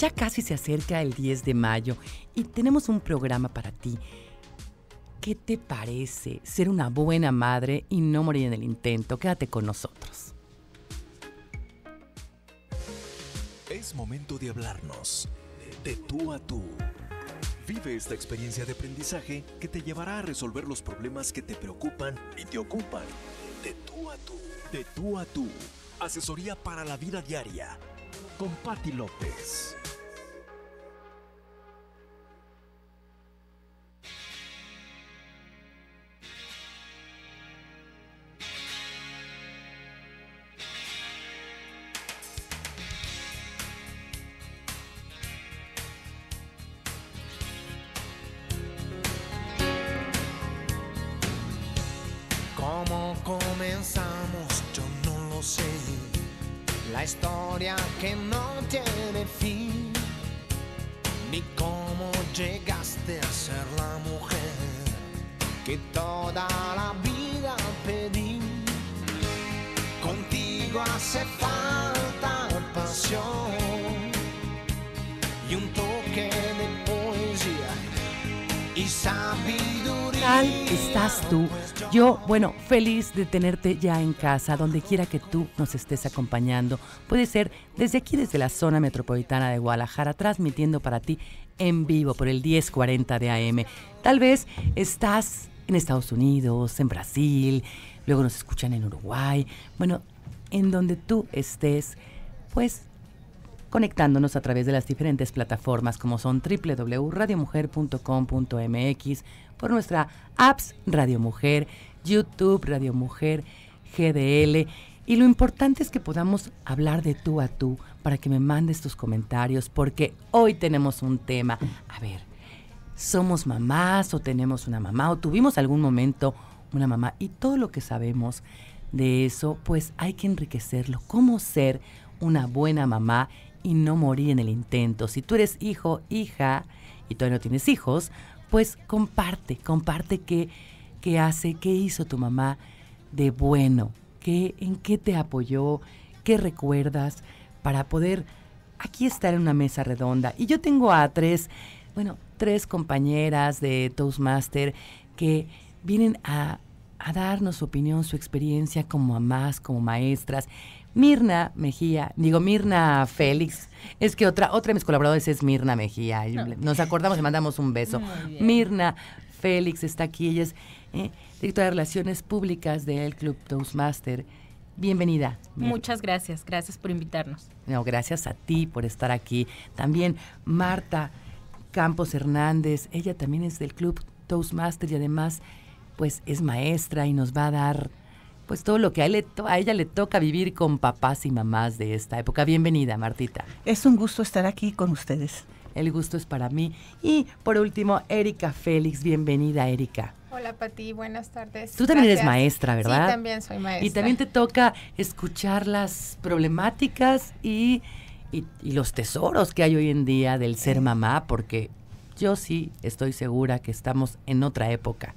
Ya casi se acerca el 10 de mayo y tenemos un programa para ti. ¿Qué te parece ser una buena madre y no morir en el intento? Quédate con nosotros. Es momento de hablarnos de tú a tú. Vive esta experiencia de aprendizaje que te llevará a resolver los problemas que te preocupan y te ocupan. De tú a tú. De tú a tú. Asesoría para la vida diaria. Con Patti López. y un toque de poesía y sabiduría. ¿Tal estás tú? Yo, bueno, feliz de tenerte ya en casa, donde quiera que tú nos estés acompañando. Puede ser desde aquí, desde la zona metropolitana de Guadalajara, transmitiendo para ti en vivo por el 1040 de AM. Tal vez estás en Estados Unidos, en Brasil, luego nos escuchan en Uruguay. Bueno, en donde tú estés, pues conectándonos a través de las diferentes plataformas como son www.radiomujer.com.mx, por nuestra apps Radio Mujer, YouTube Radio Mujer, GDL. Y lo importante es que podamos hablar de tú a tú para que me mandes tus comentarios, porque hoy tenemos un tema. A ver, somos mamás o tenemos una mamá o tuvimos algún momento una mamá y todo lo que sabemos de eso, pues hay que enriquecerlo. ¿Cómo ser una buena mamá y no morí en el intento. Si tú eres hijo, hija y todavía no tienes hijos, pues comparte, comparte qué, hace, qué hizo tu mamá de bueno, qué, en qué te apoyó, qué recuerdas para poder aquí estar en una mesa redonda. Y yo tengo a tres, bueno, tres compañeras de Toastmaster que vienen a a darnos su opinión, su experiencia como mamás, como maestras. Mirna Mejía, digo Mirna Félix, es que otra, otra de mis colaboradores es Mirna Mejía. Ah. Nos acordamos y mandamos un beso. Mirna Félix está aquí, ella es eh, directora de Relaciones Públicas del Club Toastmaster. Bienvenida. Muchas gracias, gracias por invitarnos. No, gracias a ti por estar aquí. También Marta Campos Hernández, ella también es del Club Toastmaster y además pues es maestra y nos va a dar pues todo lo que a, ella le toca vivir con papás y mamás de esta época. Bienvenida, Martita. Es un gusto estar aquí con ustedes. El gusto es para mí. Y por último, Erika Félix. Bienvenida, Erika. Hola, Pati. Buenas tardes. Tú también eres maestra, ¿verdad? Sí, también soy maestra. Y también te toca escuchar las problemáticas y los tesoros que hay hoy en día del ser mamá, porque yo sí estoy segura que estamos en otra época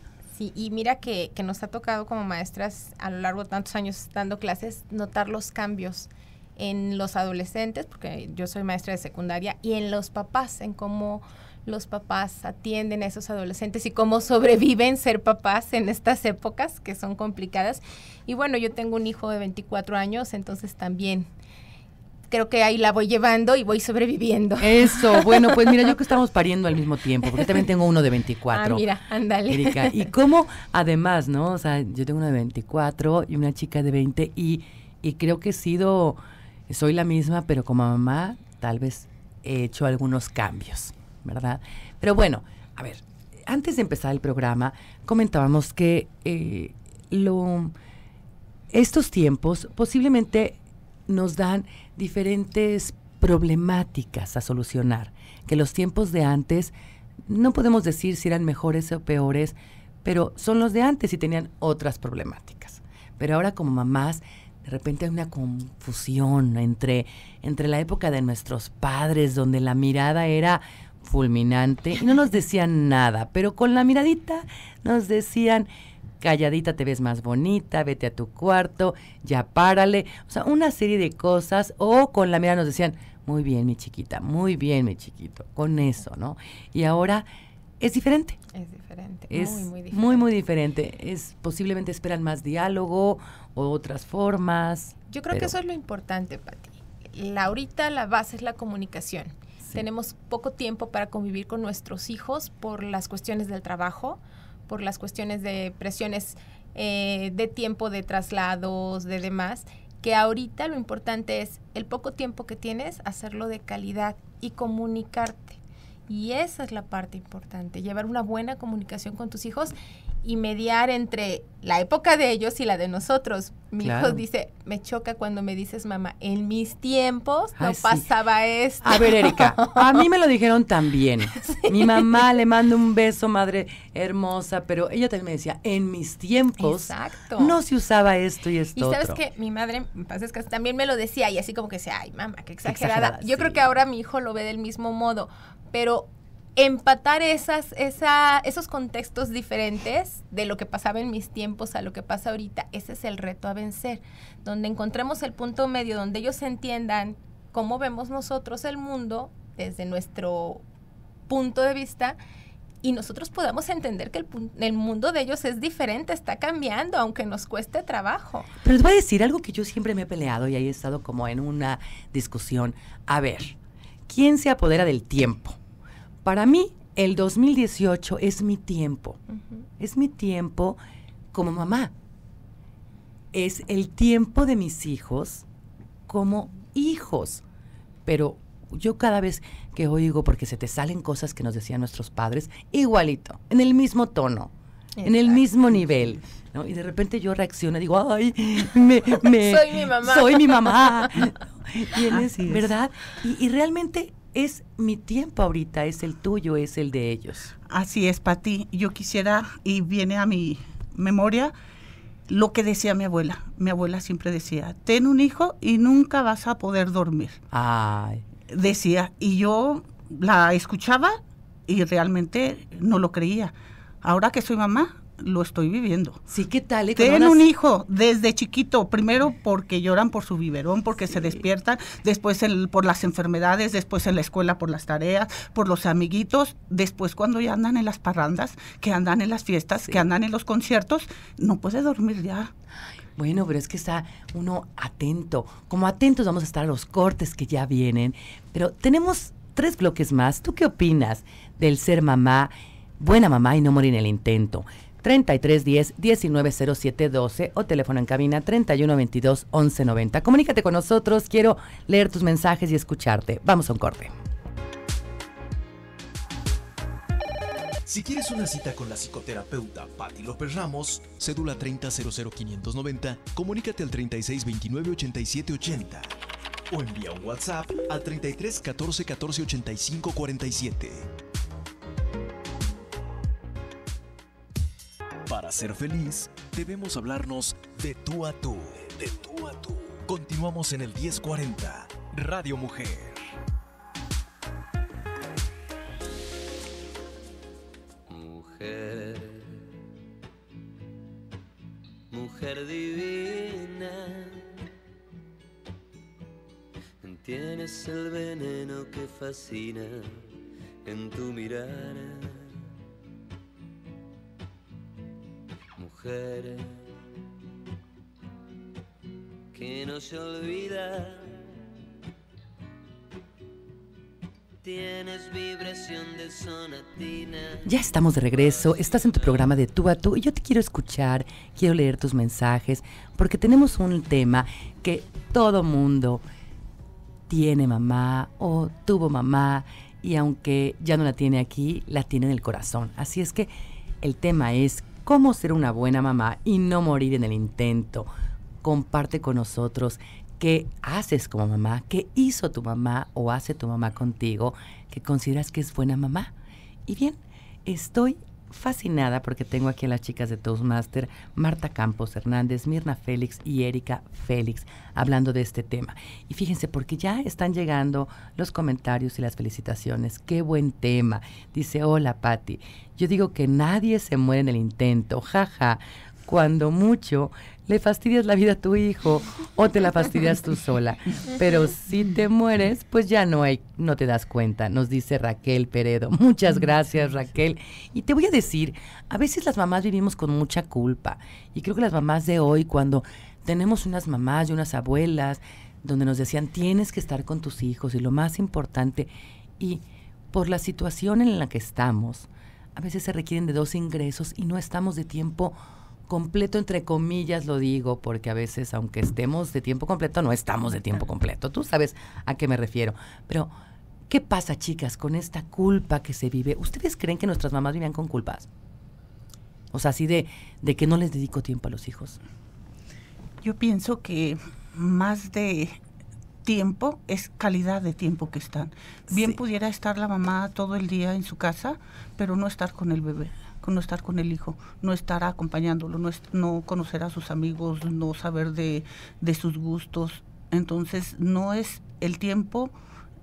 y mira que, que nos ha tocado como maestras a lo largo de tantos años dando clases notar los cambios en los adolescentes, porque yo soy maestra de secundaria, y en los papás, en cómo los papás atienden a esos adolescentes y cómo sobreviven ser papás en estas épocas que son complicadas. Y bueno, yo tengo un hijo de 24 años, entonces también creo que ahí la voy llevando y voy sobreviviendo. Eso, bueno, pues mira, yo que estamos pariendo al mismo tiempo, porque también tengo uno de 24. Ah, mira, ándale. y cómo además, ¿no? O sea, yo tengo uno de 24 y una chica de 20 y, y creo que he sido, soy la misma, pero como mamá tal vez he hecho algunos cambios, ¿verdad? Pero bueno, a ver, antes de empezar el programa, comentábamos que eh, lo, estos tiempos posiblemente nos dan diferentes problemáticas a solucionar, que los tiempos de antes no podemos decir si eran mejores o peores, pero son los de antes y tenían otras problemáticas. Pero ahora como mamás, de repente hay una confusión entre, entre la época de nuestros padres, donde la mirada era fulminante y no nos decían nada, pero con la miradita nos decían calladita te ves más bonita, vete a tu cuarto, ya párale. O sea, una serie de cosas. O con la mirada nos decían, muy bien, mi chiquita, muy bien, mi chiquito, con eso, ¿no? Y ahora es diferente. Es diferente. Es muy, muy diferente. Es, posiblemente esperan más diálogo o otras formas. Yo creo que eso es lo importante, Pati. La, ahorita la base es la comunicación. Tenemos poco tiempo para convivir con nuestros hijos por las cuestiones del trabajo por las cuestiones de presiones eh, de tiempo de traslados, de demás, que ahorita lo importante es el poco tiempo que tienes, hacerlo de calidad y comunicarte. Y esa es la parte importante, llevar una buena comunicación con tus hijos y mediar entre la época de ellos y la de nosotros. Mi hijo dice, me choca cuando me dices, mamá, en mis tiempos no pasaba esto. A ver, Erika, a mí me lo dijeron también. Mi mamá le manda un beso, madre hermosa, pero ella también me decía, en mis tiempos no se usaba esto y esto. Y sabes que mi madre, también me lo decía y así como que decía, Ay, mamá, qué exagerada. Yo creo que ahora mi hijo lo ve del mismo modo, pero empatar esas, esos contextos diferentes de lo que pasaba en mis tiempos a lo que pasa ahorita, ese es el reto a vencer, donde encontremos el punto medio, donde ellos entiendan cómo vemos nosotros el mundo desde nuestro punto de vista y nosotros podamos entender que el, el, mundo de ellos es diferente, está cambiando, aunque nos cueste trabajo. Pero les voy a decir algo que yo siempre me he peleado y ahí he estado como en una discusión. A ver, ¿quién se apodera del tiempo? Para mí, el 2018 es mi tiempo. Es mi tiempo como mamá. Es el tiempo de mis hijos como hijos. Pero yo cada vez que oigo, porque se te salen cosas que nos decían nuestros padres, igualito, en el mismo tono, en el mismo nivel. Y de repente yo reacciono y digo, ay, soy mi mamá. Soy mi mamá. ¿Verdad? y realmente es mi tiempo ahorita, es el tuyo, es el de ellos. Así es, Pati. Yo quisiera, y viene a mi memoria, lo que decía mi abuela. Mi abuela siempre decía, ten un hijo y nunca vas a poder dormir. Ay. Decía, y yo la escuchaba y realmente no lo creía. Ahora que soy mamá, lo estoy viviendo. Sí, ¿qué tal? Eh? Tienen un hijo desde chiquito, primero porque lloran por su biberón, porque se despiertan, después por las enfermedades, después en la escuela por las tareas, por los amiguitos, después cuando ya andan en las parrandas, que andan en las fiestas, que andan en los conciertos, no puede dormir ya. Bueno, pero es que está uno atento. Como atentos vamos a estar a los cortes que ya vienen, pero tenemos tres bloques más. ¿Tú qué opinas del ser mamá, buena mamá y no morir en el intento? 3310 190712 o teléfono en cabina 3122 1190. Comunícate con nosotros, quiero leer tus mensajes y escucharte. Vamos a un corte. Si quieres una cita con la psicoterapeuta Patti López Ramos, cédula 3000590, comunícate al 3629-8780 o envía un WhatsApp al 3314 148547 ser feliz, debemos hablarnos de tú a tú. De tú a tú. Continuamos en el 1040, Radio Mujer. Mujer, mujer divina, tienes el veneno que fascina en tu mirada que no se olvida. Tienes vibración de sonatina. Ya estamos de regreso, estás en tu programa de tú a tú y yo te quiero escuchar, quiero leer tus mensajes, porque tenemos un tema que todo mundo tiene mamá o tuvo mamá y aunque ya no la tiene aquí, la tiene en el corazón. Así es que el tema es cómo ser una buena mamá y no morir en el intento. Comparte con nosotros qué haces como mamá, qué hizo tu mamá o hace tu mamá contigo que consideras que es buena mamá. Y bien, estoy fascinada porque tengo aquí a las chicas de Toastmaster, Marta Campos Hernández, Mirna Félix y Erika Félix, hablando de este tema. Y fíjense, porque ya están llegando los comentarios y las felicitaciones. Qué buen tema. Dice, hola Patti, yo digo que nadie se muere en el intento, jaja. Cuando mucho le fastidias la vida a tu hijo o te la fastidias tú sola. Pero si te mueres, pues ya no hay, no te das cuenta, nos dice Raquel Peredo. Muchas gracias, Raquel. Y te voy a decir, a veces las mamás vivimos con mucha culpa. Y creo que las mamás de hoy, cuando tenemos unas mamás y unas abuelas, donde nos decían, tienes que estar con tus hijos y lo más importante, y por la situación en la que estamos, a veces se requieren de dos ingresos y no estamos de tiempo completo, entre comillas, lo digo, porque a veces, aunque estemos de tiempo completo, no estamos de tiempo completo. Tú sabes a qué me refiero. Pero, ¿qué pasa, chicas, con esta culpa que se vive? ¿Ustedes creen que nuestras mamás vivían con culpas? O sea, así de, de que no les dedico tiempo a los hijos. Yo pienso que más de tiempo es calidad de tiempo que están. Bien pudiera estar la mamá todo el día en su casa, pero no estar con el bebé no estar con el hijo, no estar acompañándolo, no, conocer a sus amigos, no saber de, sus gustos. Entonces no es el tiempo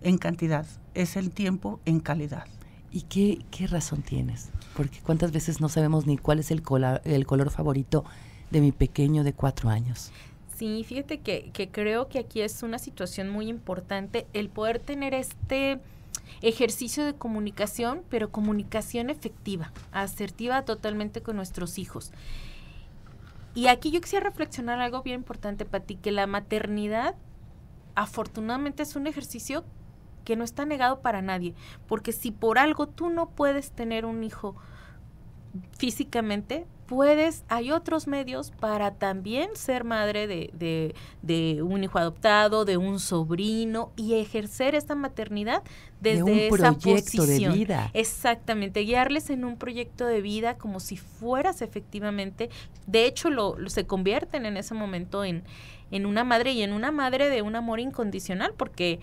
en cantidad, es el tiempo en calidad. ¿Y qué, razón tienes? Porque cuántas veces no sabemos ni cuál es el, color, el color favorito de mi pequeño de cuatro años. Sí, fíjate que creo que aquí es una situación muy importante el poder tener este ejercicio de comunicación, pero comunicación efectiva, asertiva totalmente con nuestros hijos. Y aquí yo quisiera reflexionar algo bien importante, para ti, que la maternidad afortunadamente es un ejercicio que no está negado para nadie, porque si por algo tú no puedes tener un hijo físicamente, puedes, hay otros medios para también ser madre de, de, de, un hijo adoptado, de un sobrino y ejercer esta maternidad desde un esa posición. De vida. Exactamente, guiarles en un proyecto de vida como si fueras efectivamente, de hecho lo, lo se convierten en ese momento en, en una madre y en una madre de un amor incondicional porque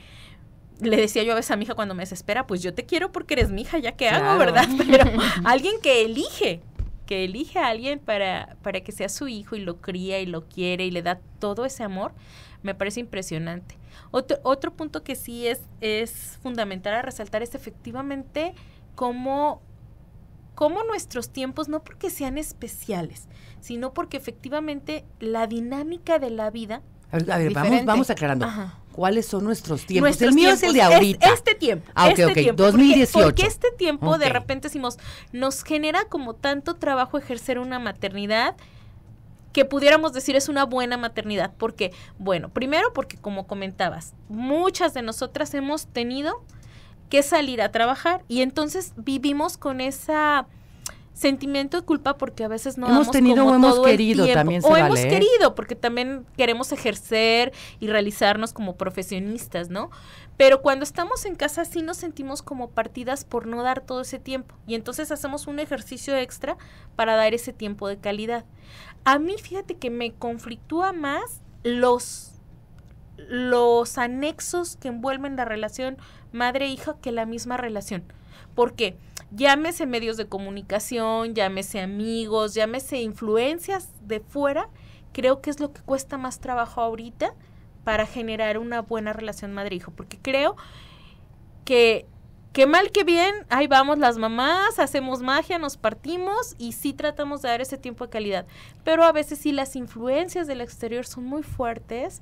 le decía yo a veces a mi hija cuando me desespera, pues yo te quiero porque eres mi hija, ya que hago, ¿verdad? Pero alguien que elige, que elige a alguien para, para que sea su hijo y lo cría y lo quiere y le da todo ese amor, me parece impresionante. Otro, otro punto que sí es, es fundamental a resaltar es efectivamente cómo, cómo nuestros tiempos, no porque sean especiales, sino porque efectivamente la dinámica de la vida... A ver, vamos, vamos aclarando cuáles son nuestros tiempos. el mío es el de ahorita. este tiempo. Ah, ok, 2018. Este porque, este tiempo de repente decimos, nos genera como tanto trabajo ejercer una maternidad que pudiéramos decir es una buena maternidad. Porque, bueno, primero porque como comentabas, muchas de nosotras hemos tenido que salir a trabajar y entonces vivimos con esa sentimiento de culpa porque a veces no hemos tenido como o hemos querido también o hemos ¿eh? querido porque también queremos ejercer y realizarnos como profesionistas, ¿no? Pero cuando estamos en casa sí nos sentimos como partidas por no dar todo ese tiempo y entonces hacemos un ejercicio extra para dar ese tiempo de calidad. A mí fíjate que me conflictúa más los los anexos que envuelven la relación madre-hija que la misma relación. ¿Por qué? llámese medios de comunicación, llámese amigos, llámese influencias de fuera, creo que es lo que cuesta más trabajo ahorita para generar una buena relación madre-hijo, porque creo que que mal que bien, ahí vamos las mamás, hacemos magia, nos partimos y sí tratamos de dar ese tiempo de calidad. Pero a veces sí las influencias del exterior son muy fuertes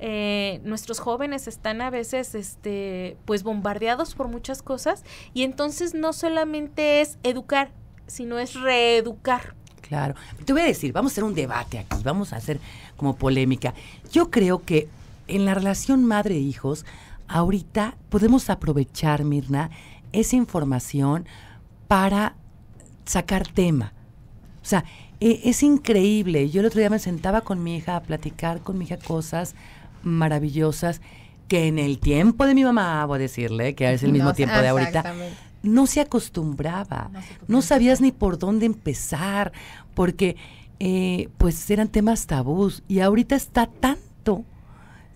eh, nuestros jóvenes están a veces este pues bombardeados por muchas cosas y entonces no solamente es educar sino es reeducar claro te voy a decir vamos a hacer un debate aquí vamos a hacer como polémica yo creo que en la relación madre e hijos ahorita podemos aprovechar Mirna esa información para sacar tema o sea e, es increíble yo el otro día me sentaba con mi hija a platicar con mi hija cosas maravillosas que en el tiempo de mi mamá, voy a decirle, que es el mismo tiempo de ahorita, no se acostumbraba, no, sabías ni por dónde empezar, porque eh, pues eran temas tabús y ahorita está tanto,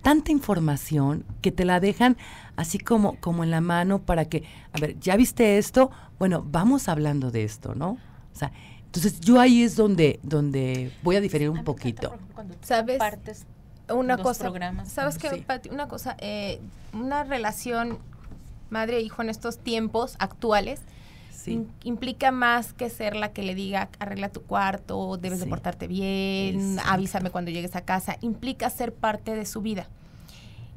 tanta información que te la dejan así como, como en la mano para que, a ver, ya viste esto, bueno, vamos hablando de esto, ¿no? O sea, entonces yo ahí es donde, donde voy a diferir un poquito. ¿Sabes? Partes una cosa, ¿Sabes eh, qué, Una cosa, una relación madre-hijo e en estos tiempos actuales implica más que ser la que le diga, arregla tu cuarto, debes deportarte bien, avísame cuando llegues a casa. Implica ser parte de su vida.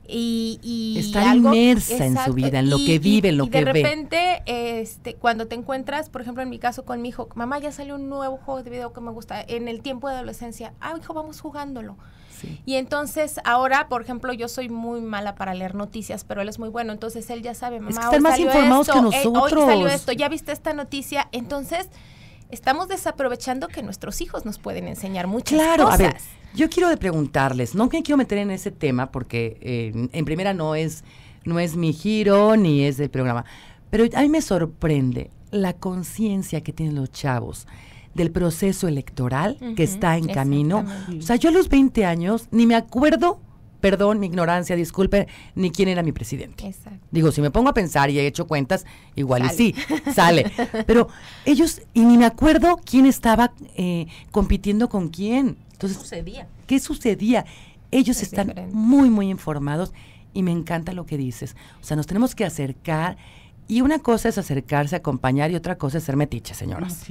Y, y estar inmersa en su vida, en lo que vive, en lo que ve. De repente, este, cuando te encuentras, por ejemplo, en mi caso con mi hijo, mamá ya salió un nuevo juego de video que me gusta en el tiempo de adolescencia. Ah, hijo, vamos jugándolo. Y entonces ahora, por ejemplo, yo soy muy mala para leer noticias, pero él es muy bueno. Entonces él ya sabe, mamá, están más salió que eh, nosotros. hoy salió esto, ya viste esta noticia. Entonces estamos desaprovechando que nuestros hijos nos pueden enseñar muchas claro, cosas. A ver, yo quiero preguntarles, no me quiero meter en ese tema porque eh, en primera no es, no es mi giro ni es del programa, pero a mí me sorprende la conciencia que tienen los chavos del proceso electoral que está en camino. O sea, yo a los 20 años ni me acuerdo perdón, mi ignorancia, disculpe, ni quién era mi presidente. Digo, si me pongo a pensar y he hecho cuentas, igual y sí, sale. Pero ellos, y ni me acuerdo quién estaba eh, compitiendo con quién. Entonces, ¿Qué sucedía? ¿Qué sucedía? Ellos están muy, muy informados y me encanta lo que dices. O sea, nos tenemos que acercar y una cosa es acercarse, acompañar y otra cosa es ser metiche, señoras.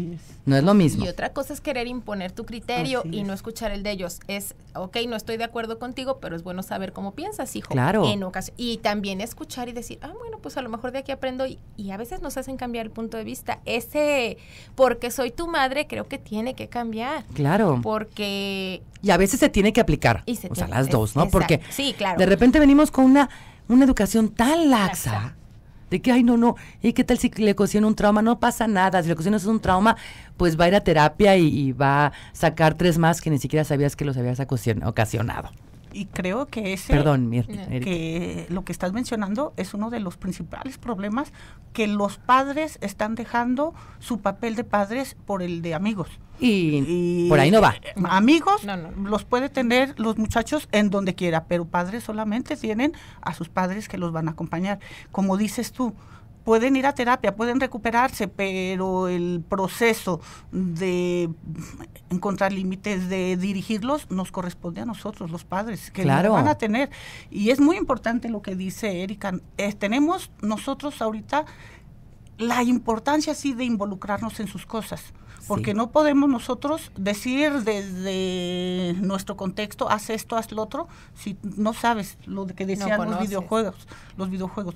No es lo mismo. Y otra cosa es querer imponer tu criterio y no escuchar el de ellos. Es, ok, no estoy de acuerdo contigo, pero es bueno saber cómo piensas, hijo. Claro. En Y también escuchar y decir, ah, bueno, pues a lo mejor de aquí aprendo. Y, a veces nos hacen cambiar el punto de vista. Ese, porque soy tu madre, creo que tiene que cambiar. Claro. Porque... Y a veces se tiene que aplicar. Y o sea, las dos, ¿no? Porque sí, claro. de repente venimos con una, una educación tan laxa de que, ay, no, no, ¿y qué tal si le cocina un trauma? No pasa nada, si le cocinas un trauma, pues va a ir a terapia y va a sacar tres más que ni siquiera sabías que los habías ocasionado y creo que ese Perdón, que lo que estás mencionando es uno de los principales problemas que los padres están dejando su papel de padres por el de amigos. Y, por ahí no va. Amigos los puede tener los muchachos en donde quiera, pero padres solamente tienen a sus padres que los van a acompañar. Como dices tú, pueden ir a terapia, pueden recuperarse, pero el proceso de encontrar límites, de dirigirlos, nos corresponde a nosotros, los padres, que van a tener. Y es muy importante lo que dice Erika. Eh, tenemos nosotros ahorita la importancia sí de involucrarnos en sus cosas, porque no podemos nosotros decir desde nuestro contexto, haz esto, haz lo otro, si no sabes lo que decían los videojuegos, los videojuegos.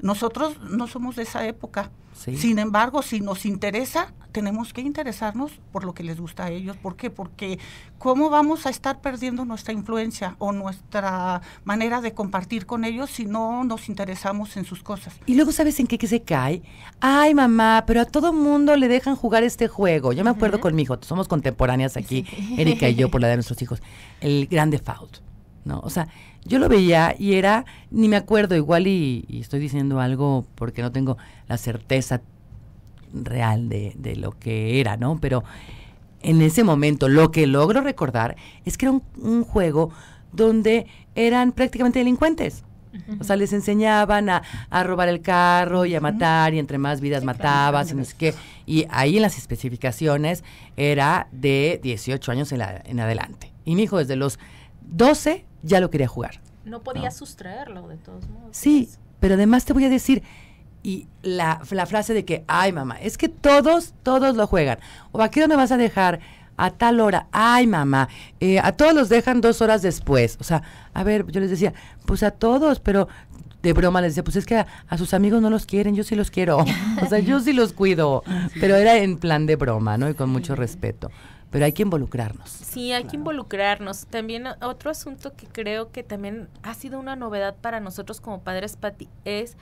Nosotros no somos de esa época. Sin embargo, si nos interesa, tenemos que interesarnos por lo que les gusta a ellos. ¿Por qué? Porque ¿cómo vamos a estar perdiendo nuestra influencia o nuestra manera de compartir con ellos si no nos interesamos en sus cosas? Y luego, ¿sabes en qué que se cae? Ay, mamá, pero a todo mundo le dejan jugar este juego. Yo me acuerdo conmigo, con mi hijo, somos contemporáneas aquí, Erika y yo, por la de nuestros hijos, el grande fault, ¿no? O sea, yo lo veía y era, ni me acuerdo, igual y, estoy diciendo algo porque no tengo la certeza real de, lo que era, ¿no? Pero en ese momento lo que logro recordar es que era un, juego donde eran prácticamente delincuentes. O sea, les enseñaban a, robar el carro y a matar, y entre más vidas matabas, y no Y ahí en las especificaciones era de 18 años en, en adelante. Y mi hijo desde los 12 ya lo quería jugar. No podía sustraerlo de todos modos. Sí, pero además te voy a decir, y la, la, frase de que, ay mamá, es que todos, todos lo juegan. ¿O a qué me vas a dejar? A tal hora, ay mamá, eh, a todos los dejan dos horas después. O sea, a ver, yo les decía, pues a todos, pero de broma les decía, pues es que a, a, sus amigos no los quieren, yo sí los quiero, o sea, yo sí los cuido, pero era en plan de broma, ¿no? Y con mucho respeto pero hay que involucrarnos. Sí, hay que involucrarnos. También otro asunto que creo que también ha sido una novedad para nosotros como padres, Patti es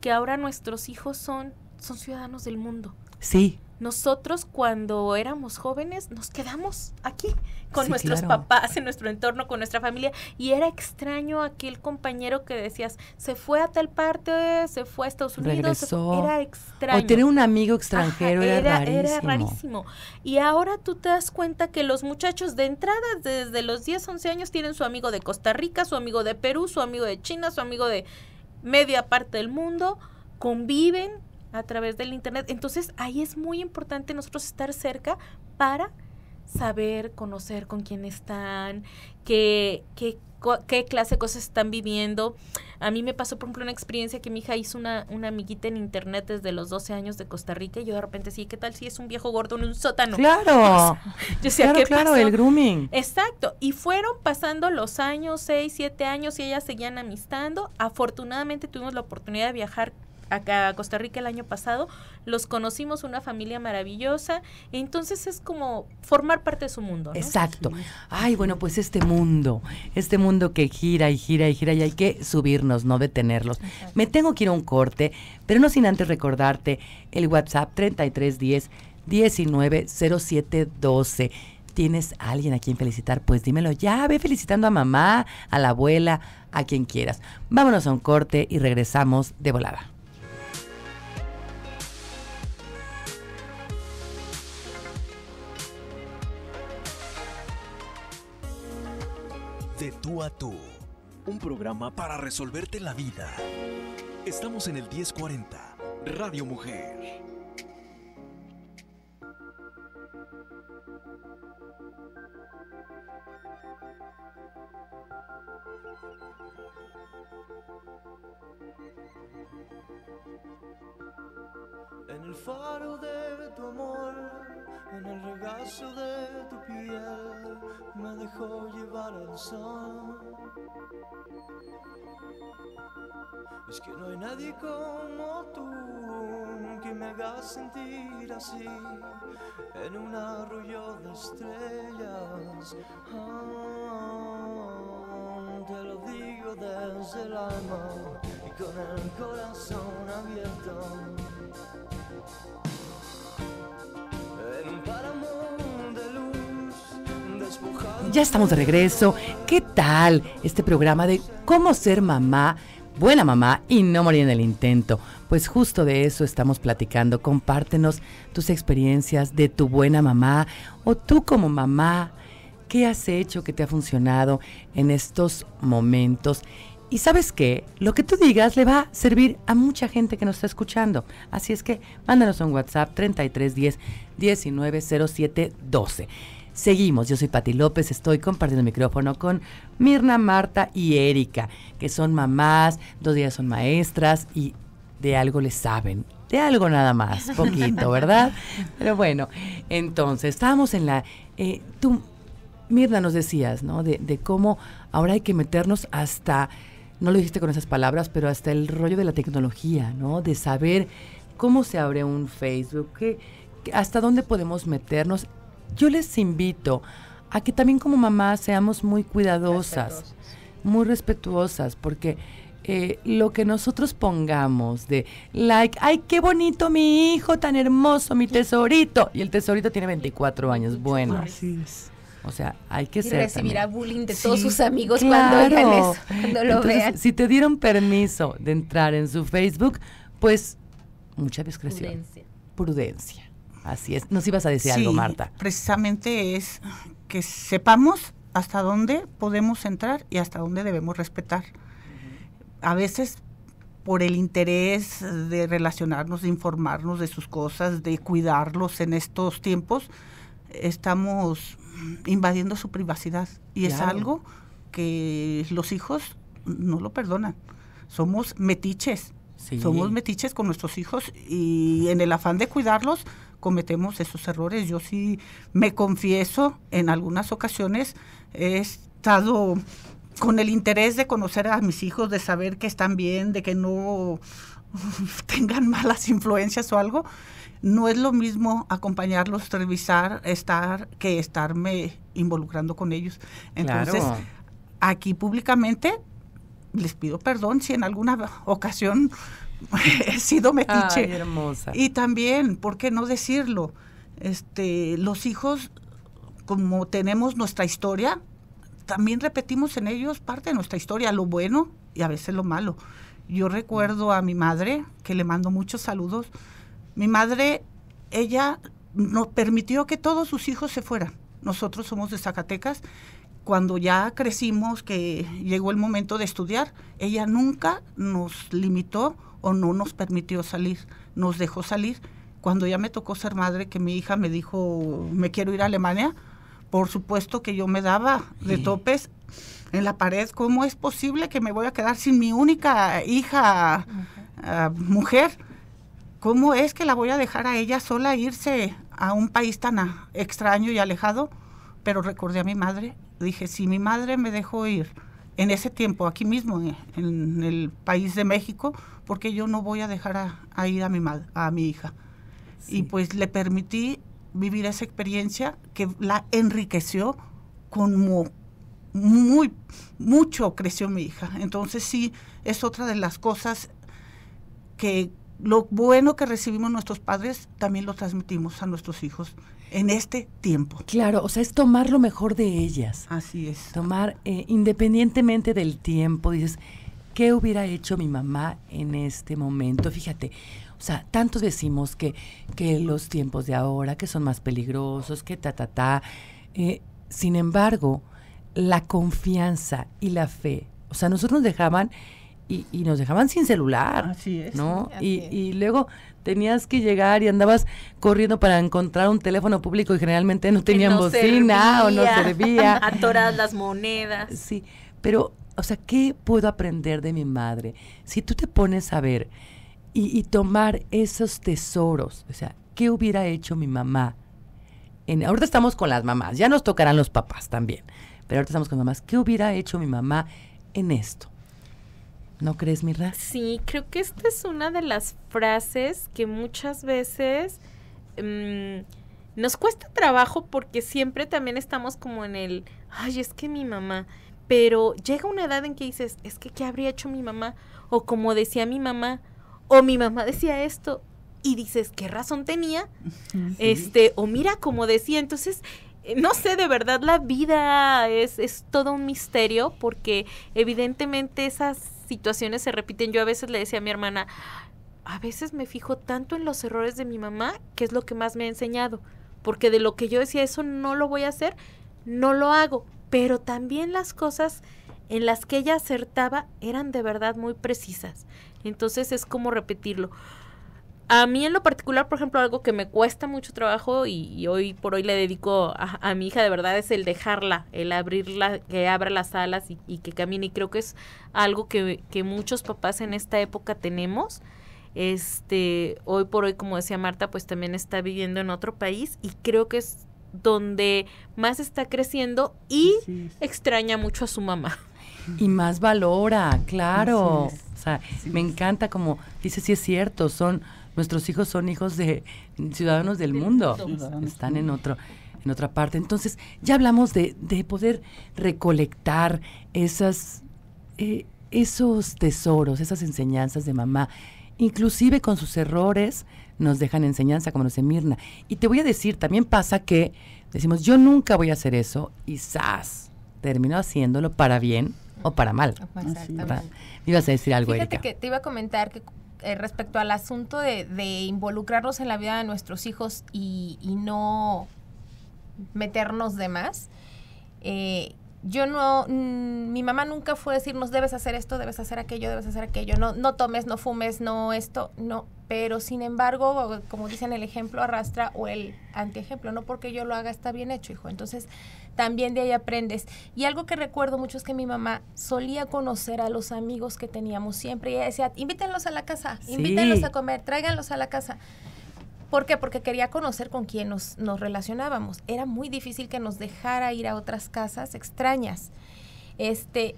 que ahora nuestros hijos son, son ciudadanos del mundo. Sí nosotros cuando éramos jóvenes nos quedamos aquí con nuestros papás, en nuestro entorno, con nuestra familia, y era extraño aquel compañero que decías, se fue a tal parte, se fue a Estados Unidos, era extraño. O tener un amigo extranjero era, rarísimo. Era rarísimo. Y ahora tú te das cuenta que los muchachos de entrada, desde los 10, 11 años, tienen su amigo de Costa Rica, su amigo de Perú, su amigo de China, su amigo de media parte del mundo, conviven, a través del Internet. Entonces ahí es muy importante nosotros estar cerca para saber, conocer con quién están, qué, qué, clase de cosas están viviendo. A mí me pasó, por ejemplo, una experiencia que mi hija hizo una, una amiguita en internet desde los 12 años de Costa Rica y yo de repente sí, ¿qué tal si es un viejo gordo en un sótano? Claro. yo decía, claro, ¿qué claro, el grooming. Exacto. Y fueron pasando los años, 6, 7 años y ellas seguían amistando. Afortunadamente tuvimos la oportunidad de viajar acá a Costa Rica el año pasado, los conocimos, una familia maravillosa, y entonces es como formar parte de su mundo. Exacto. Ay, bueno, pues este mundo, este mundo que gira y gira y gira, y hay que subirnos, no detenerlos. Me tengo que ir a un corte, pero no sin antes recordarte el WhatsApp 3310 190712. ¿Tienes alguien a quien felicitar? Pues dímelo ya, ve felicitando a mamá, a la abuela, a quien quieras. Vámonos a un corte y regresamos de volada. De tú a tú, un programa para resolverte la vida. Estamos en el 1040, Radio Mujer. En el faro de tu amor en el regazo de tu piel me dejó llevar al sol. Es que no hay nadie como tú que me haga sentir así en un arroyo de estrellas. Ah, te lo digo desde el alma y con el corazón abierto. Ya estamos de regreso. ¿Qué tal este programa de cómo ser mamá, buena mamá y no morir en el intento? Pues justo de eso estamos platicando. Compártenos tus experiencias de tu buena mamá o tú como mamá. ¿Qué has hecho que te ha funcionado en estos momentos? Y sabes qué, lo que tú digas le va a servir a mucha gente que nos está escuchando. Así es que mándanos un WhatsApp 3310 190712. Seguimos, yo soy Pati López, estoy compartiendo el micrófono con Mirna, Marta y Erika, que son mamás, dos días son maestras y de algo les saben. De algo nada más, poquito, ¿verdad? Pero bueno, entonces, estábamos en la... Eh, tú, Mirna, nos decías, ¿no? De, cómo ahora hay que meternos hasta, no lo dijiste con esas palabras, pero hasta el rollo de la tecnología, ¿no? De saber cómo se abre un Facebook, hasta dónde podemos meternos yo les invito a que también como mamá seamos muy cuidadosas, muy respetuosas, porque eh, lo que nosotros pongamos de like, ay, qué bonito mi hijo, tan hermoso, mi tesorito, y el tesorito tiene 24 años, bueno. Así es. O sea, hay que ser. Recibirá bullying de todos sus amigos cuando, lo vean. Si te dieron permiso de entrar en su Facebook, pues mucha discreción. Prudencia. Prudencia. Así es. Nos ibas a decir algo, Marta. Precisamente es que sepamos hasta dónde podemos entrar y hasta dónde debemos respetar. A veces por el interés de relacionarnos, de informarnos de sus cosas, de cuidarlos en estos tiempos, estamos invadiendo su privacidad. Y es algo que los hijos no lo perdonan. Somos metiches. Somos metiches con nuestros hijos y en el afán de cuidarlos cometemos esos errores. Yo sí me confieso, en algunas ocasiones he estado con el interés de conocer a mis hijos, de saber que están bien, de que no tengan malas influencias o algo, no es lo mismo acompañarlos, revisar, estar, que estarme involucrando con ellos. Entonces, aquí públicamente les pido perdón si en alguna ocasión he sido metiche. hermosa. Y también, ¿por qué no decirlo? Este, los hijos, como tenemos nuestra historia, también repetimos en ellos parte de nuestra historia, lo bueno y a veces lo malo. Yo recuerdo a mi madre, que le mando muchos saludos. Mi madre, ella nos permitió que todos sus hijos se fueran. Nosotros somos de Zacatecas. Cuando ya crecimos, que llegó el momento de estudiar, ella nunca nos limitó o no nos permitió salir, nos dejó salir. Cuando ya me tocó ser madre, que mi hija me dijo, me quiero ir a Alemania, por supuesto que yo me daba de topes en la pared. ¿Cómo es posible que me voy a quedar sin mi única hija mujer? Ah, ¿Cómo es que la voy a dejar a ella sola irse a un país tan extraño y alejado? Pero recordé a mi madre. Dije, si mi madre me dejó ir en ese tiempo, aquí mismo, en el país de México, porque yo no voy a dejar a, ir a mi, a mi hija. Y pues le permití vivir esa experiencia que la enriqueció como muy, mucho creció mi hija. Entonces sí, es otra de las cosas que lo bueno que recibimos nuestros padres también lo transmitimos a nuestros hijos en este tiempo. Claro, o sea, es tomar lo mejor de ellas. Así es. Tomar eh, independientemente del tiempo, dices, ¿qué hubiera hecho mi mamá en este momento? Fíjate, o sea, tantos decimos que, que los tiempos de ahora, que son más peligrosos, que ta, ta, ta. Eh, sin embargo, la confianza y la fe, o sea, nosotros nos dejaban... Y, nos dejaban sin celular. Así es. ¿No? Y, luego tenías que llegar y andabas corriendo para encontrar un teléfono público y generalmente no tenían bocina o no servía. Atoradas las monedas. Sí, pero o sea, ¿qué puedo aprender de mi madre? Si tú te pones a ver y, tomar esos tesoros, o sea, ¿qué hubiera hecho mi mamá? En, ahorita estamos con las mamás, ya nos tocarán los papás también, pero ahorita estamos con mamás. ¿Qué hubiera hecho mi mamá en esto? ¿No crees, Mirra? Sí, creo que esta es una de las frases que muchas veces mm, nos cuesta trabajo porque siempre también estamos como en el, ay, es que mi mamá, pero llega una edad en que dices, es que ¿qué habría hecho mi mamá? O como decía mi mamá, o mi mamá decía esto, y dices, ¿qué razón tenía? Este, o mira como decía, entonces... Eh, no sé, de verdad la vida es, es todo un misterio porque evidentemente esas situaciones se repiten. Yo a veces le decía a mi hermana, a veces me fijo tanto en los errores de mi mamá, que es lo que más me ha enseñado, porque de lo que yo decía, eso no lo voy a hacer, no lo hago pero también las cosas en las que ella acertaba eran de verdad muy precisas. Entonces es como repetirlo. A mí en lo particular, por ejemplo, algo que me cuesta mucho trabajo y, hoy por hoy le dedico a, mi hija de verdad es el dejarla, el abrirla, que abra las alas y, y que camine. Y creo que es algo que, que, muchos papás en esta época tenemos. Este, hoy por hoy, como decía Marta, pues también está viviendo en otro país y creo que es donde más está creciendo y extraña mucho a su mamá. Y más valora, claro. me encanta como dice, si es cierto, son nuestros hijos son hijos de ciudadanos del mundo, están en otro en otra parte. Entonces, ya hablamos de, de poder recolectar esas eh, esos tesoros, esas enseñanzas de mamá, inclusive con sus errores, nos dejan enseñanza, como nos se Mirna. Y te voy a decir, también pasa que decimos, yo nunca voy a hacer eso, y ¡zas! Termino haciéndolo para bien o para mal. Exactamente. Me ibas a decir algo, Fíjate que te iba a comentar que eh, respecto al asunto de, de, involucrarnos en la vida de nuestros hijos y, no meternos de más, eh, yo no, mm, mi mamá nunca fue a decirnos debes hacer esto, debes hacer aquello, debes hacer aquello, no, no tomes, no fumes, no esto, no pero sin embargo, como dicen, el ejemplo arrastra o el antiejemplo, no porque yo lo haga está bien hecho, hijo. Entonces, también de ahí aprendes. Y algo que recuerdo mucho es que mi mamá solía conocer a los amigos que teníamos siempre. Y ella decía, invítenlos a la casa, invítenlos a comer, tráiganlos a la casa. ¿Por qué? Porque quería conocer con quién nos, nos relacionábamos. Era muy difícil que nos dejara ir a otras casas extrañas. Este,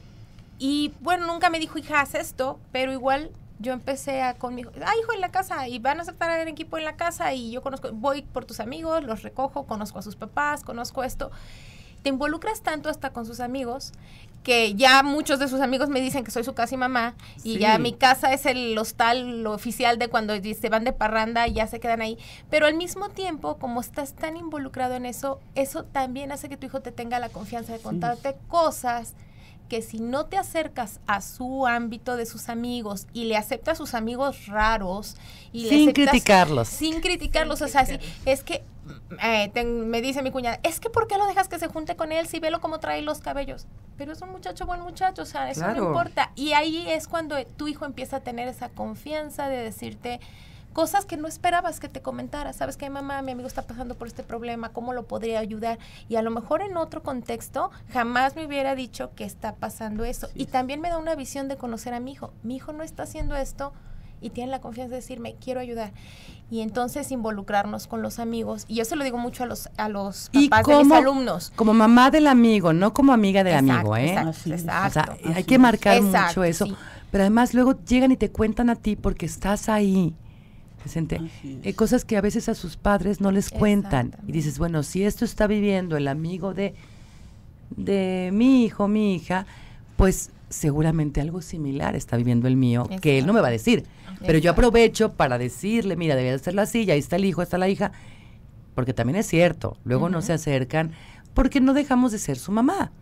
y bueno, nunca me dijo, hija, haz esto, pero igual yo empecé a con mi hijo, ah, hijo en la casa, y van a aceptar el equipo en la casa, y yo conozco, voy por tus amigos, los recojo, conozco a sus papás, conozco esto. Te involucras tanto hasta con sus amigos que ya muchos de sus amigos me dicen que soy su casi mamá y ya mi casa es el hostal lo oficial de cuando se van de parranda y ya se quedan ahí. Pero al mismo tiempo, como estás tan involucrado en eso, eso también hace que tu hijo te tenga la confianza de contarte cosas que si no te acercas a su ámbito de sus amigos y le aceptas a sus amigos raros y sin criticarlos. Sin criticarlos, o sea, es que eh, me dice mi cuñada, es que ¿por qué lo dejas que se junte con él si velo cómo trae los cabellos? Pero es un muchacho buen muchacho, o sea, eso no importa. Y ahí es cuando tu hijo empieza a tener esa confianza de decirte, cosas que no esperabas que te comentara. Sabes que mamá, mi amigo está pasando por este problema, ¿cómo lo podría ayudar? Y a lo mejor en otro contexto jamás me hubiera dicho que está pasando eso. Y también me da una visión de conocer a mi hijo. Mi hijo no está haciendo esto y tiene la confianza de decirme, quiero ayudar. Y entonces involucrarnos con los amigos. Y yo se lo digo mucho a los, a los papás alumnos. Como mamá del amigo, no como amiga del amigo, ¿eh? Exacto, hay que marcar mucho eso. Pero además luego llegan y te cuentan a ti porque estás ahí presente. Eh, cosas que a veces a sus padres no les cuentan. Y dices, bueno, si esto está viviendo el amigo de, de mi hijo, mi hija, pues seguramente algo similar está viviendo el mío, que él no me va a decir. Pero yo aprovecho para decirle, mira, de ser la silla, ahí está el hijo, está la hija, porque también es cierto, luego no se acercan porque no dejamos de ser su mamá.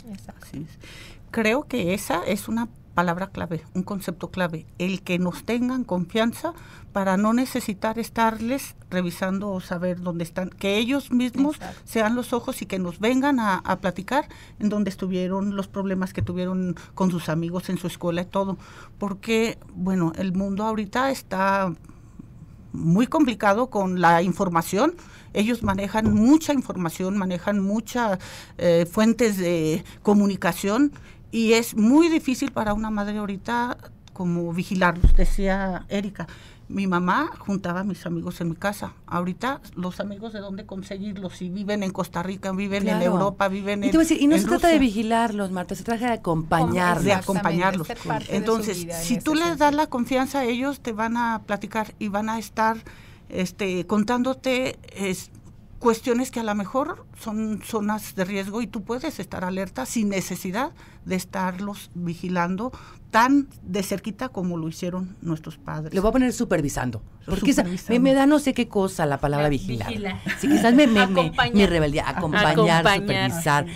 Creo que esa es una palabra clave, un concepto clave, el que nos tengan confianza para no necesitar estarles revisando o saber dónde están, que ellos mismos sean los ojos y que nos vengan a, platicar en donde estuvieron los problemas que tuvieron con sus amigos en su escuela y todo, porque bueno, el mundo ahorita está muy complicado con la información, ellos manejan mucha información, manejan muchas eh, fuentes de comunicación y es muy difícil para una madre ahorita como vigilarlos, decía Erika. Mi mamá juntaba a mis amigos en mi casa. Ahorita, los amigos de dónde conseguirlos, si viven en Costa Rica, viven en Europa, viven en. Y, no se trata de vigilarlos, Marta, se trata de acompañarlos. De acompañarlos. Entonces, si tú les das la confianza, a ellos te van a platicar y van a estar este, contándote cuestiones que a lo mejor son zonas de riesgo y tú puedes estar alerta sin necesidad de estarlos vigilando tan de cerquita como lo hicieron nuestros padres. Le voy a poner supervisando, porque me, da no sé qué cosa la palabra vigilar. Sí, quizás me, me, rebeldía, acompañar, supervisar.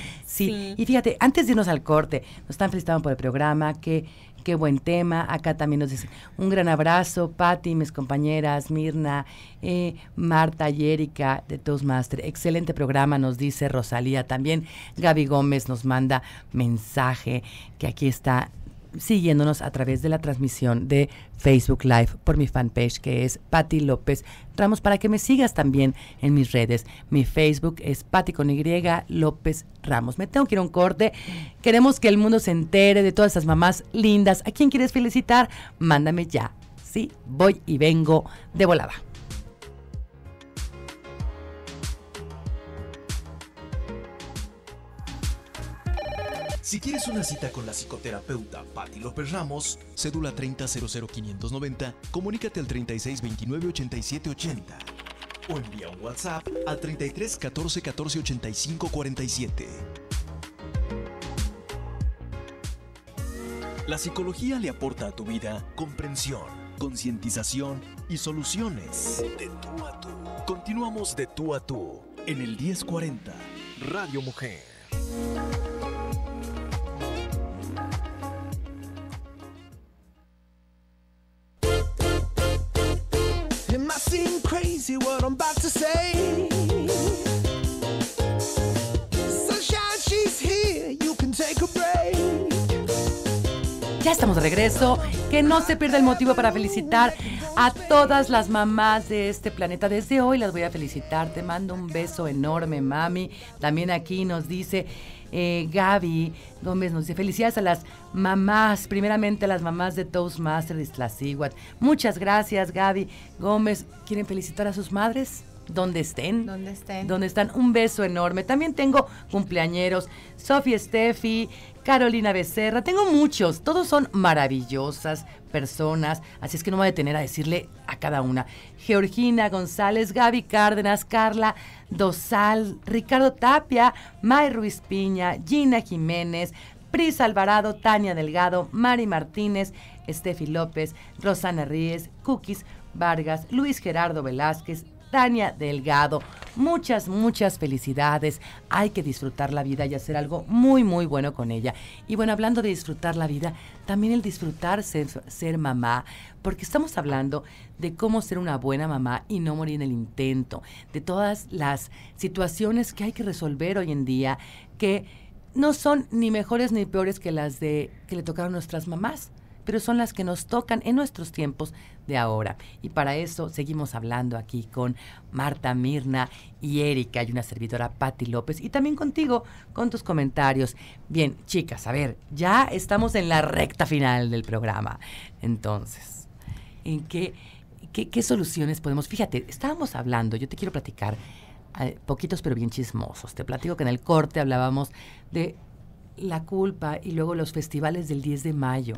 y fíjate, antes de irnos al corte, nos están felicitando por el programa, que qué buen tema. Acá también nos dicen un gran abrazo, Patti, mis compañeras, Mirna, eh, Marta y Erika de Toastmaster. Excelente programa, nos dice Rosalía. También Gaby Gómez nos manda mensaje que aquí está siguiéndonos a través de la transmisión de Facebook Live por mi fanpage que es Patti López Ramos para que me sigas también en mis redes. Mi Facebook es Patti con Y López Ramos. Me tengo que ir a un corte. Queremos que el mundo se entere de todas estas mamás lindas. ¿A quién quieres felicitar? Mándame ya. Sí, voy y vengo de volada. Si quieres una cita con la psicoterapeuta Patti López Ramos, cédula 3000590, comunícate al 36298780 o envía un WhatsApp al 3314148547. La psicología le aporta a tu vida comprensión, concientización y soluciones. De tú a tú. Continuamos de tú a tú en el 1040 Radio Mujer. Ya estamos de regreso. Que no se pierda el motivo para felicitar a todas las mamás de este planeta. Desde hoy las voy a felicitar. Te mando un beso enorme, mami. También aquí nos dice eh, Gaby Gómez nos dice, felicidades a las mamás, primeramente a las mamás de Toastmasters Tlacihuat. Muchas gracias, Gaby Gómez. ¿Quieren felicitar a sus madres? donde estén. Donde estén. Donde están. Un beso enorme. También tengo cumpleañeros. Sofía Steffi, Carolina Becerra. Tengo muchos. Todos son maravillosas personas. Así es que no me voy a detener a decirle a cada una. Georgina González, Gaby Cárdenas, Carla Dosal, Ricardo Tapia, May Ruiz Piña, Gina Jiménez, Pris Alvarado, Tania Delgado, Mari Martínez, Steffi López, Rosana Ríez, Cookies Vargas, Luis Gerardo Velázquez, Delgado. Muchas, muchas felicidades. Hay que disfrutar la vida y hacer algo muy, muy bueno con ella. Y bueno, hablando de disfrutar la vida, también el disfrutar ser, ser mamá, porque estamos hablando de cómo ser una buena mamá y no morir en el intento, de todas las situaciones que hay que resolver hoy en día que no son ni mejores ni peores que las de que le tocaron nuestras mamás pero son las que nos tocan en nuestros tiempos de ahora. Y para eso seguimos hablando aquí con Marta, Mirna y Erika y una servidora Patti López y también contigo con tus comentarios. Bien, chicas, a ver, ya estamos en la recta final del programa. Entonces, ¿en qué, qué, soluciones podemos? Fíjate, estábamos hablando, yo te quiero platicar. Eh, poquitos pero bien chismosos. Te platico que en el corte hablábamos de la culpa y luego los festivales del 10 de mayo,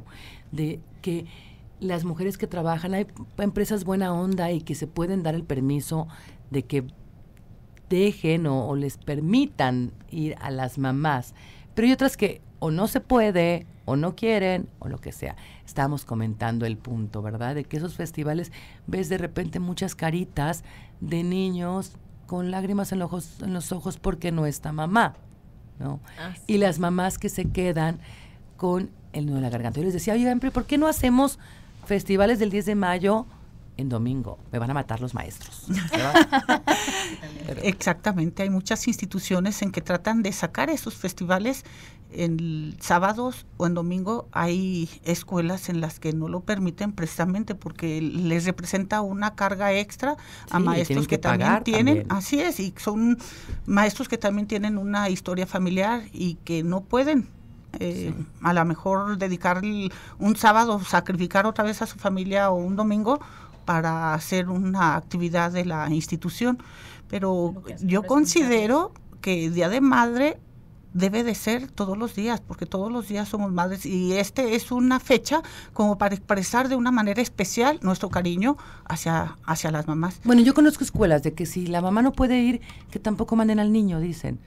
de que las mujeres que trabajan, hay empresas buena onda y que se pueden dar el permiso de que dejen o, les permitan ir a las mamás, pero hay otras que o no se puede o no quieren o lo que sea. Estábamos comentando el punto, ¿verdad? De que esos festivales ves de repente muchas caritas de niños con lágrimas en ojos, en los ojos porque no está mamá. Ah, y las mamás que se quedan con el nudo en la garganta. Yo les decía, oigan, ¿por qué no hacemos festivales del 10 de mayo en domingo, me van a matar los maestros. Exactamente, hay muchas instituciones en que tratan de sacar esos festivales en sábados o en domingo. Hay escuelas en las que no lo permiten precisamente porque les representa una carga extra a maestros que, también tienen, así es, y son maestros que también tienen una historia familiar y que no pueden eh, a lo mejor dedicar un sábado, sacrificar otra vez a su familia o un domingo para hacer una actividad de la institución. Pero yo considero que el Día de Madre debe de ser todos los días, porque todos los días somos madres y este es una fecha como para expresar de una manera especial nuestro cariño hacia, hacia las mamás. Bueno, yo conozco escuelas de que si la mamá no puede ir, que tampoco manden al niño, dicen.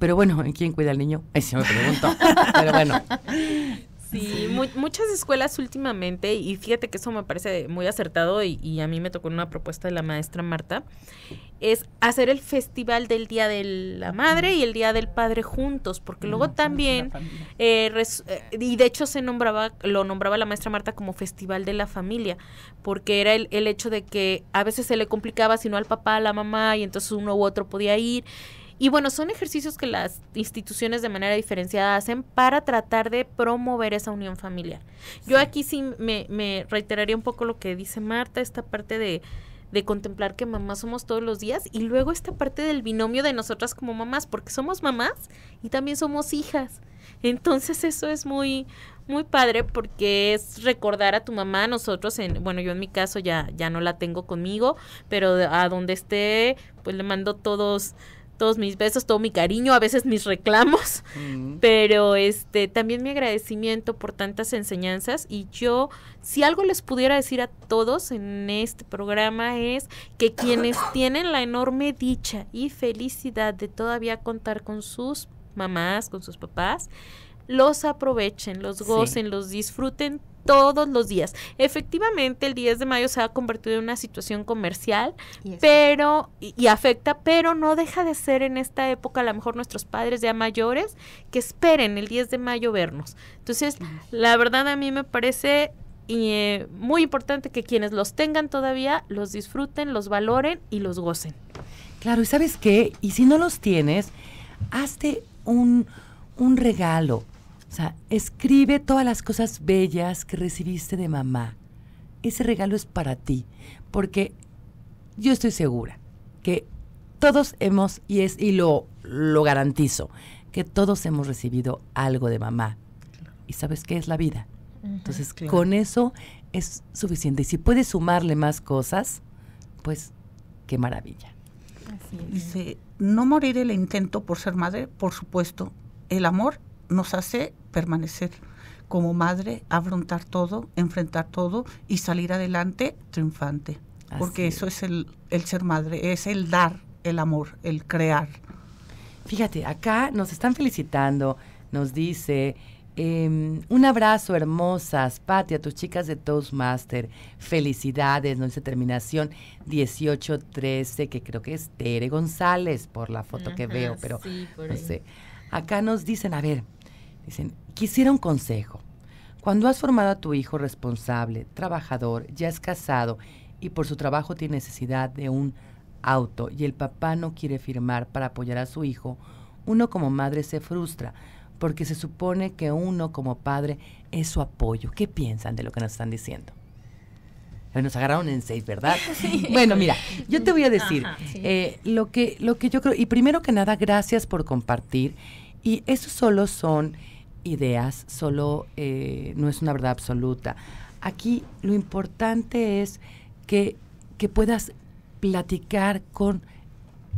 pero bueno, ¿en ¿quién cuida al niño? Ahí me pregunto. pero bueno. Sí, muchas escuelas últimamente, y fíjate que eso me parece muy acertado y, a mí me tocó una propuesta de la maestra Marta, es hacer el festival del Día de la Madre y el Día del Padre juntos, porque luego también, eh, eh, y de hecho se nombraba, lo nombraba la maestra Marta como Festival de la Familia, porque era el, el hecho de que a veces se le complicaba sino al papá, a la mamá, y entonces uno u otro podía ir. Y bueno, son ejercicios que las instituciones de manera diferenciada hacen para tratar de promover esa unión familiar. Yo aquí sí me, reiteraría un poco lo que dice Marta, esta parte de, contemplar que mamás somos todos los días y luego esta parte del binomio de nosotras como mamás, porque somos mamás y también somos hijas. Entonces eso es muy, muy padre porque es recordar a tu mamá, a nosotros en, bueno, yo en mi caso ya, ya no la tengo conmigo, pero a donde esté, pues le mando todos, todos mis besos, todo mi cariño, a veces mis reclamos, pero este también mi agradecimiento por tantas enseñanzas y yo si algo les pudiera decir a todos en este programa es que quienes tienen la enorme dicha y felicidad de todavía contar con sus mamás, con sus papás, los aprovechen, los gocen, los disfruten todos los días. Efectivamente, el 10 de mayo se ha convertido en una situación comercial, pero y, afecta, pero no deja de ser en esta época a lo mejor nuestros padres ya mayores que esperen el 10 de mayo vernos. Entonces, la verdad a mí me parece eh, muy importante que quienes los tengan todavía los disfruten, los valoren y los gocen. Claro, y sabes qué, y si no los tienes, hazte un, un regalo, escribe todas las cosas bellas que recibiste de mamá. Ese regalo es para ti, porque yo estoy segura que todos hemos, y, es, y lo, garantizo, que todos hemos recibido algo de mamá. Y sabes qué es la vida. Entonces, con eso es suficiente. Y si puedes sumarle más cosas, pues qué maravilla. Así Dice, no morir el intento por ser madre, por supuesto. El amor nos hace permanecer como madre, afrontar todo, enfrentar todo y salir adelante triunfante. porque eso es el, el ser madre, es el dar el amor, el crear. Fíjate, acá nos están felicitando, nos dice, em, un abrazo hermosas, Pati, tus chicas de Toastmaster, felicidades, nos dice terminación 1813, que creo que es Tere González por la foto que veo, pero no sé. Acá nos dicen, a ver, Dicen, quisiera un consejo. Cuando has formado a tu hijo responsable, trabajador, ya es casado y por su trabajo tiene necesidad de un auto y el papá no quiere firmar para apoyar a su hijo, uno como madre se frustra porque se supone que uno como padre es su apoyo. ¿Qué piensan de lo que nos están diciendo? Nos agarraron en seis, ¿verdad? Bueno, mira, yo te voy a decir eh, lo, que, lo que yo creo, y primero que nada, gracias por compartir, y eso solo son ideas, solo eh, no es una verdad absoluta. Aquí lo importante es que, que puedas platicar con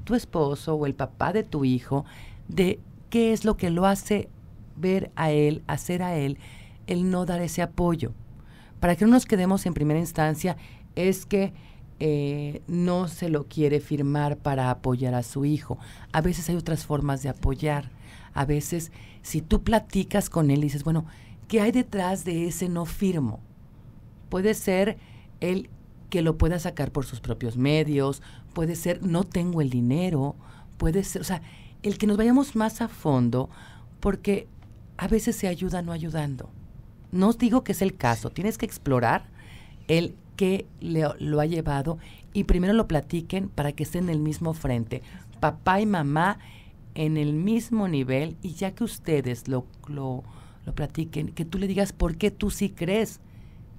tu esposo o el papá de tu hijo de qué es lo que lo hace ver a él, hacer a él, el no dar ese apoyo. Para que no nos quedemos en primera instancia, es que eh, no se lo quiere firmar para apoyar a su hijo. A veces hay otras formas de apoyar a veces si tú platicas con él y dices, bueno, ¿qué hay detrás de ese no firmo? Puede ser el que lo pueda sacar por sus propios medios, puede ser no tengo el dinero, puede ser, o sea, el que nos vayamos más a fondo, porque a veces se ayuda no ayudando. No os digo que es el caso, tienes que explorar el que lo ha llevado y primero lo platiquen para que estén en el mismo frente, papá y mamá en el mismo nivel y ya que ustedes lo, lo, platiquen, que tú le digas por qué tú sí crees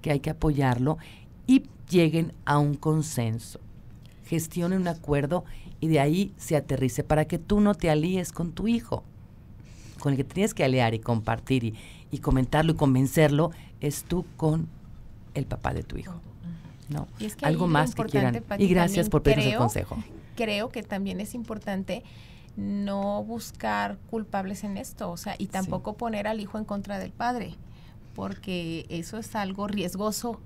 que hay que apoyarlo y lleguen a un consenso. Gestionen un acuerdo y de ahí se aterrice para que tú no te alíes con tu hijo. Con el que tienes que aliar y compartir y, comentarlo y convencerlo es tú con el papá de tu hijo. No, es algo más que quieran. y gracias por pedir el consejo. Creo que también es importante no buscar culpables en esto, o sea, y tampoco poner al hijo en contra del padre, porque eso es algo riesgoso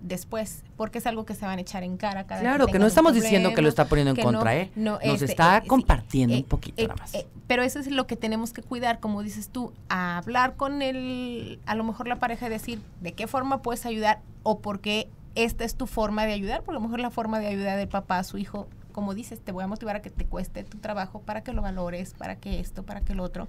después, porque es algo que se van a echar en cara cada Claro, que, no estamos diciendo que lo está poniendo en contra, ¿eh? Nos este, está eh, compartiendo eh, un poquito eh, nada más. pero eso es lo que tenemos que cuidar, como dices tú, a hablar con él, a lo mejor la pareja decir de qué forma puedes ayudar o por qué esta es tu forma de ayudar, porque a lo mejor la forma de ayudar del papá a su hijo como dices, te voy a motivar a que te cueste tu trabajo, para que lo valores, para que esto, para que lo otro.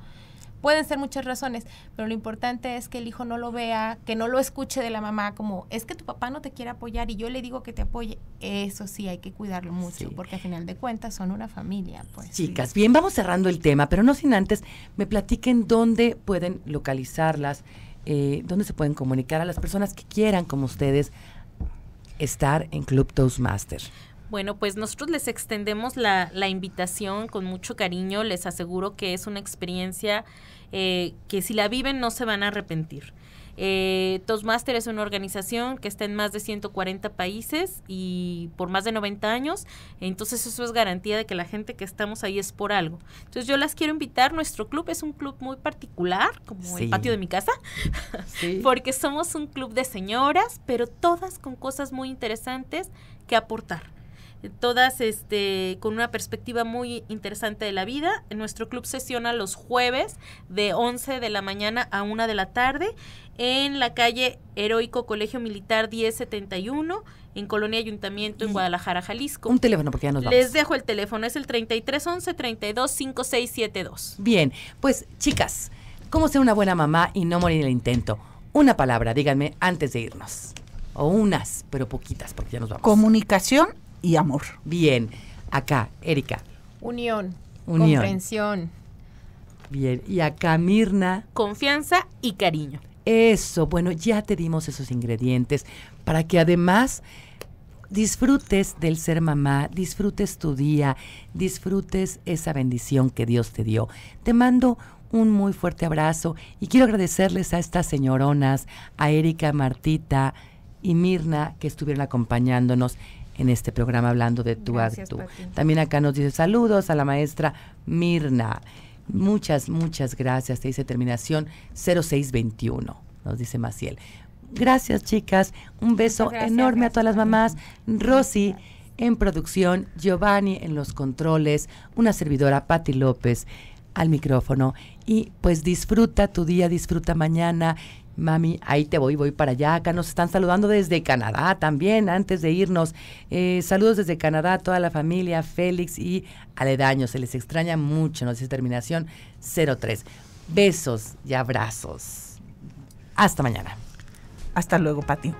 Pueden ser muchas razones, pero lo importante es que el hijo no lo vea, que no lo escuche de la mamá como, es que tu papá no te quiere apoyar y yo le digo que te apoye. Eso sí, hay que cuidarlo mucho, porque al final de cuentas son una familia. Pues. Chicas, bien, vamos cerrando el tema, pero no sin antes me platiquen dónde pueden localizarlas, eh, dónde se pueden comunicar a las personas que quieran, como ustedes, estar en Club Toastmasters. Bueno, pues nosotros les extendemos la, invitación con mucho cariño. Les aseguro que es una experiencia eh, que si la viven no se van a arrepentir. Eh, Toastmaster es una organización que está en más de 140 países y por más de 90 años, entonces eso es garantía de que la gente que estamos ahí es por algo. Entonces yo las quiero invitar, nuestro club es un club muy particular, como el patio de mi casa, porque somos un club de señoras, pero todas con cosas muy interesantes que aportar todas este, con una perspectiva muy interesante de la vida. Nuestro club sesiona los jueves de 11 de la mañana a 1 de la tarde en la calle Heroico Colegio Militar 1071 en Colonia Ayuntamiento en Guadalajara, Jalisco. Un teléfono porque ya nos vamos. Les dejo el teléfono, es el 3311 325672. Bien, pues chicas, ¿cómo ser una buena mamá y no morir en el intento? Una palabra, díganme antes de irnos. O unas, pero poquitas, porque ya nos vamos. Comunicación y amor. Bien. Acá, Erika. Unión. Unión. Bien. Y acá, Mirna. Confianza y cariño. Eso, bueno, ya te dimos esos ingredientes para que además disfrutes del ser mamá, disfrutes tu día, disfrutes esa bendición que Dios te dio. Te mando un muy fuerte abrazo y quiero agradecerles a estas señoronas, a Erika, Martita y Mirna que estuvieron acompañándonos en este programa hablando de tu acto. También acá nos dice saludos a la maestra Mirna. Muchas, muchas gracias. Te dice terminación 0621, nos dice Maciel. Gracias, chicas. Un beso enorme a todas las mamás. Rosy en producción, Giovanni en los controles, una servidora, Patti López, al micrófono. Y pues disfruta tu día, disfruta mañana. Mami, ahí te voy, voy para allá. Acá nos están saludando desde Canadá también, antes de irnos. Eh, saludos desde Canadá a toda la familia, Félix y Aledaño. Se les extraña mucho, nos dice terminación 03. Besos y abrazos. Hasta mañana. Hasta luego, Pati.